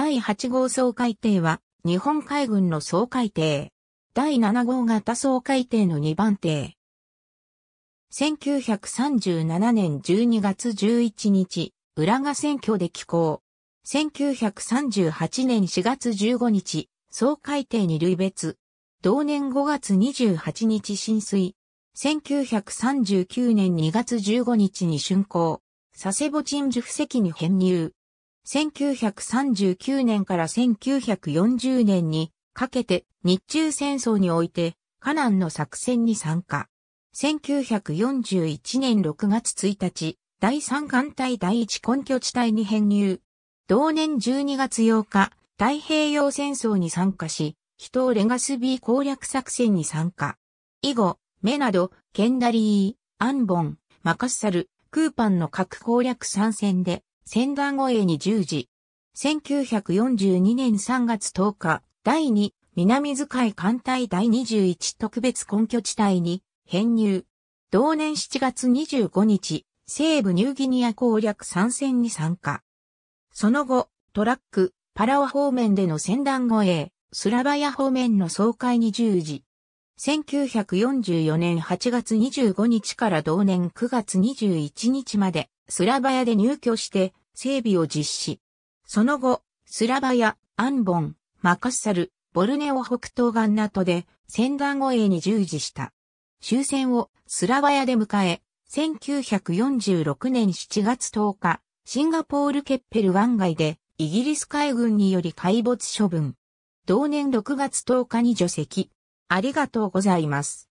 第8号総海艇は、日本海軍の総海艇。第7号型総海艇の2番艇。1937年12月11日、浦賀選挙で寄港。1938年4月15日、総海艇に類別。同年5月28日浸水。1939年2月15日に竣工。佐世保鎮守布石に編入。1939年から1940年にかけて日中戦争においてカナンの作戦に参加。1941年6月1日、第3艦隊第1根拠地帯に編入。同年12月8日、太平洋戦争に参加し、人をレガスビー攻略作戦に参加。以後、メナド、ケンダリー、アンボン、マカッサル、クーパンの各攻略参戦で、千段護衛に従事。1942年3月10日、第2、南遣い艦隊第21特別根拠地帯に編入。同年7月25日、西部ニューギニア攻略参戦に参加。その後、トラック、パラオ方面での戦団護衛、スラバヤ方面の総会に従事。1944年8月25日から同年9月21日まで、スラバヤで入居して、整備を実施。その後、スラバヤ、アンボン、マカッサル、ボルネオ北東岸などで戦団護衛に従事した。終戦をスラバヤで迎え、1946年7月10日、シンガポールケッペル湾外でイギリス海軍により海没処分。同年6月10日に除籍。ありがとうございます。